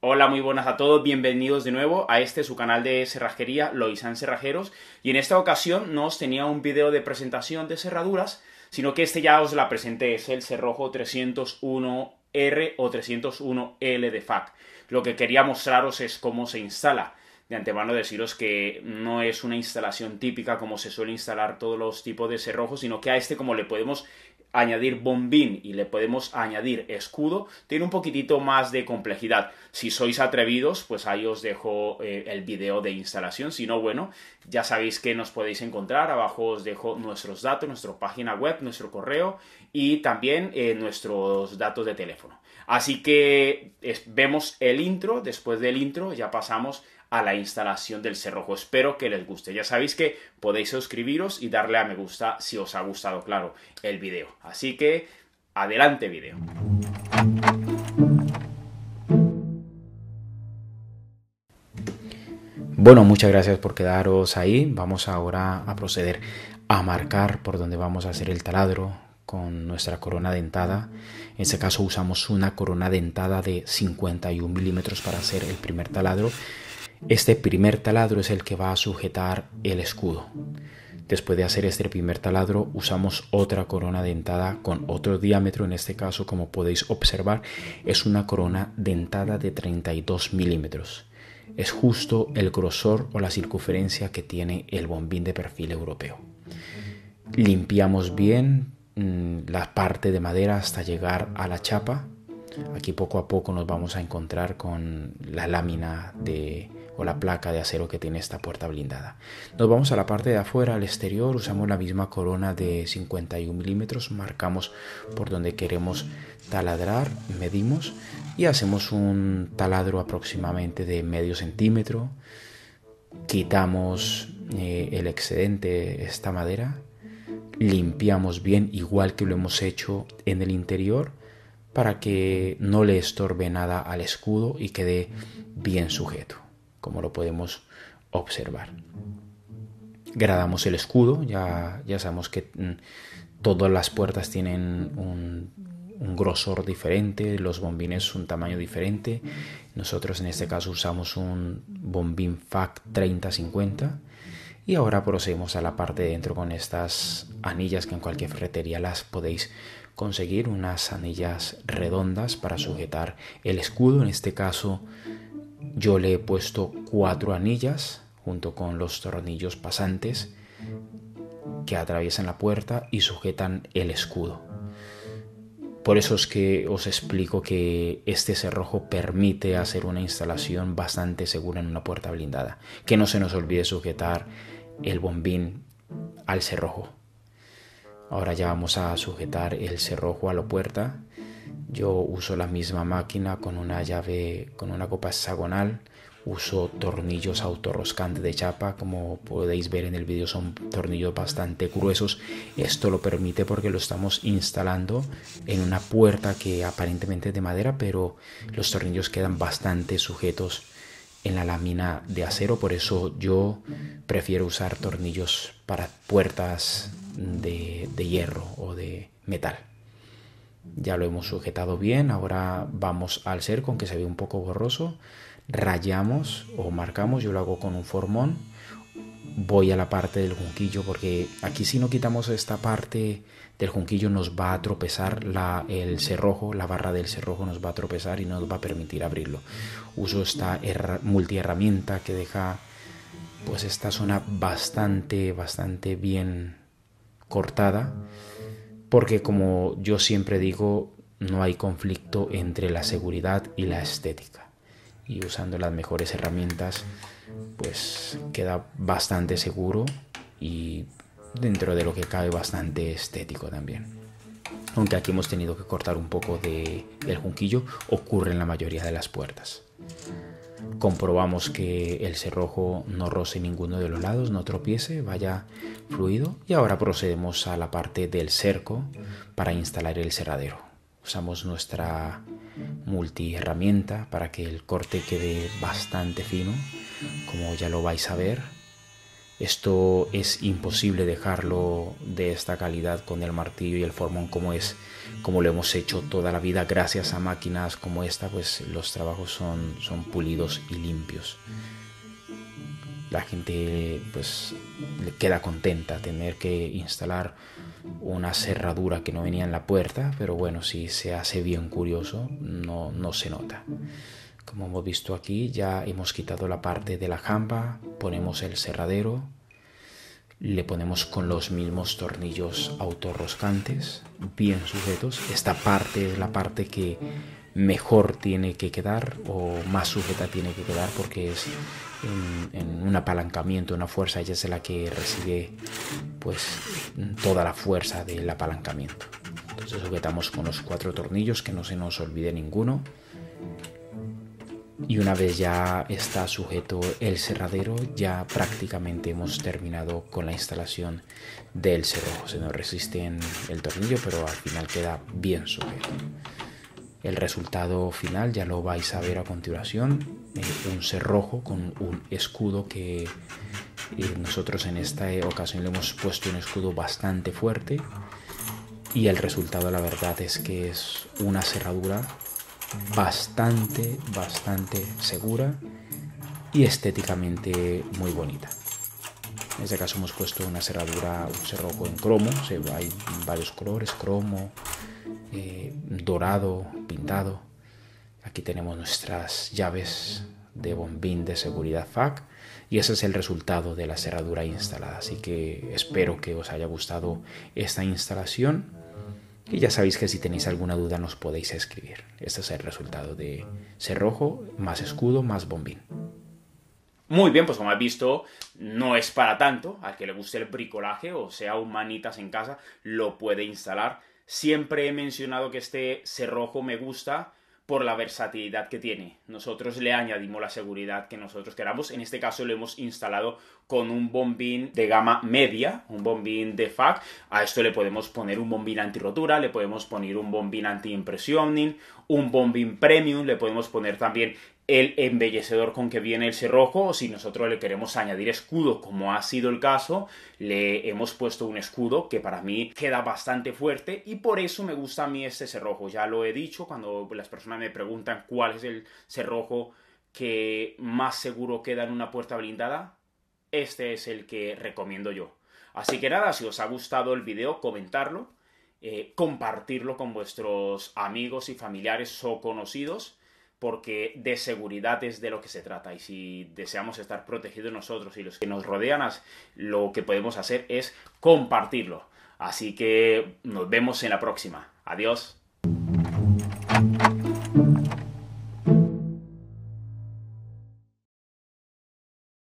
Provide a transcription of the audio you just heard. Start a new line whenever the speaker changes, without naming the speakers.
Hola, muy buenas a todos, bienvenidos de nuevo a este su canal de cerrajería, Loisán Cerrajeros, y en esta ocasión no os tenía un vídeo de presentación de cerraduras, sino que este ya os la presenté, es el cerrojo 301R o 301L de FAC. Lo que quería mostraros es cómo se instala. De antemano deciros que no es una instalación típica como se suele instalar todos los tipos de cerrojos, sino que a este como le podemos añadir bombín y le podemos añadir escudo, tiene un poquitito más de complejidad. Si sois atrevidos, pues ahí os dejo eh, el video de instalación. Si no, bueno, ya sabéis que nos podéis encontrar. Abajo os dejo nuestros datos, nuestra página web, nuestro correo y también eh, nuestros datos de teléfono. Así que vemos el intro, después del intro ya pasamos a la instalación del cerrojo. Espero que les guste. Ya sabéis que podéis suscribiros y darle a me gusta si os ha gustado, claro, el video. Así que adelante video. Bueno, muchas gracias por quedaros ahí. Vamos ahora a proceder a marcar por donde vamos a hacer el taladro, con nuestra corona dentada. En este caso usamos una corona dentada de 51 milímetros para hacer el primer taladro. Este primer taladro es el que va a sujetar el escudo. Después de hacer este primer taladro usamos otra corona dentada con otro diámetro, en este caso como podéis observar es una corona dentada de 32 milímetros. Es justo el grosor o la circunferencia que tiene el bombín de perfil europeo. Limpiamos bien, Mm, la parte de madera hasta llegar a la chapa. Aquí poco a poco nos vamos a encontrar con la lámina de o la placa de acero que tiene esta puerta blindada. Nos vamos a la parte de afuera, al exterior, usamos la misma corona de 51 milímetros, marcamos por donde queremos taladrar, medimos y hacemos un taladro aproximadamente de medio centímetro, quitamos eh, el excedente, esta madera, limpiamos bien igual que lo hemos hecho en el interior para que no le estorbe nada al escudo y quede bien sujeto, como lo podemos observar. Gradamos el escudo, ya, ya sabemos que mm, todas las puertas tienen un, un grosor diferente, los bombines un tamaño diferente. Nosotros en este caso usamos un bombín FAC 3050 y ahora procedemos a la parte de dentro con estas anillas que en cualquier ferretería las podéis conseguir, unas anillas redondas para sujetar el escudo. En este caso yo le he puesto cuatro anillas junto con los tornillos pasantes que atraviesan la puerta y sujetan el escudo. Por eso es que os explico que este cerrojo permite hacer una instalación bastante segura en una puerta blindada. Que no se nos olvide sujetar el bombín al cerrojo. Ahora ya vamos a sujetar el cerrojo a la puerta. Yo uso la misma máquina con una llave, con una copa hexagonal. Uso tornillos autorroscantes de chapa, como podéis ver en el vídeo son tornillos bastante gruesos. Esto lo permite porque lo estamos instalando en una puerta que aparentemente es de madera, pero los tornillos quedan bastante sujetos en la lámina de acero, por eso yo prefiero usar tornillos para puertas de, hierro o de metal. Ya lo hemos sujetado bien, ahora vamos al cerco, que se ve un poco borroso. Rayamos o marcamos, yo lo hago con un formón voy a la parte del junquillo porque aquí si no quitamos esta parte del junquillo nos va a tropezar la, el cerrojo, la barra del cerrojo nos va a tropezar y no nos va a permitir abrirlo. Uso esta multiherramienta que deja pues esta zona bastante, bastante bien cortada porque como yo siempre digo no hay conflicto entre la seguridad y la estética y usando las mejores herramientas, pues queda bastante seguro y dentro de lo que cabe bastante estético también. Aunque aquí hemos tenido que cortar un poco de, del junquillo, ocurre en la mayoría de las puertas. Comprobamos que el cerrojo no roce ninguno de los lados, no tropiece, vaya fluido. Y ahora procedemos a la parte del cerco para instalar el cerradero. Usamos nuestra multi herramienta para que el corte quede bastante fino, como ya lo vais a ver. Esto es imposible dejarlo de esta calidad con el martillo y el formón como es, como lo hemos hecho toda la vida gracias a máquinas como esta, pues los trabajos son, son pulidos y limpios. La gente pues queda contenta tener que instalar una cerradura que no venía en la puerta, pero bueno, si se hace bien curioso, no, no se nota. Como hemos visto aquí, ya hemos quitado la parte de la jamba, ponemos el cerradero, le ponemos con los mismos tornillos autorroscantes, bien sujetos. Esta parte es la parte que mejor tiene que quedar o más sujeta tiene que quedar porque es en, un apalancamiento, una fuerza, ella es la que recibe pues toda la fuerza del apalancamiento. Entonces sujetamos con los cuatro tornillos que no se nos olvide ninguno. Y una vez ya está sujeto el cerradero, ya prácticamente hemos terminado con la instalación del cerrojo. Se nos resiste el tornillo, pero al final queda bien sujeto. El resultado final ya lo vais a ver a continuación, eh, un cerrojo con un escudo que eh, nosotros en esta ocasión le hemos puesto un escudo bastante fuerte y el resultado la verdad es que es una cerradura bastante, bastante segura y estéticamente muy bonita. En este caso hemos puesto una cerradura, un cerrojo en cromo, hay varios colores, cromo, eh, dorado, pintado. Aquí tenemos nuestras llaves de bombín de seguridad FAC y ese es el resultado de la cerradura instalada. Así que espero que os haya gustado esta instalación y ya sabéis que si tenéis alguna duda nos podéis escribir. Este es el resultado de cerrojo más escudo más bombín. Muy bien, pues como habéis visto, no es para tanto. Al que le guste el bricolaje o sea humanitas en casa, lo puede instalar Siempre he mencionado que este cerrojo me gusta por la versatilidad que tiene. Nosotros le añadimos la seguridad que nosotros queramos. En este caso lo hemos instalado con un bombín de gama media, un bombín de FAC. A esto le podemos poner un bombín anti-rotura, le podemos poner un bombín anti-impressioning, un bombín premium, le podemos poner también el embellecedor con que viene el cerrojo, o si nosotros le queremos añadir escudo, como ha sido el caso, le hemos puesto un escudo que para mí queda bastante fuerte y por eso me gusta a mí este cerrojo. Ya lo he dicho cuando las personas me preguntan cuál es el cerrojo que más seguro queda en una puerta blindada, este es el que recomiendo yo. Así que nada, si os ha gustado el video, comentarlo, eh, compartirlo con vuestros amigos y familiares o conocidos porque de seguridad es de lo que se trata y si deseamos estar protegidos nosotros y los que nos rodean, lo que podemos hacer es compartirlo. Así que nos vemos en la próxima. Adiós.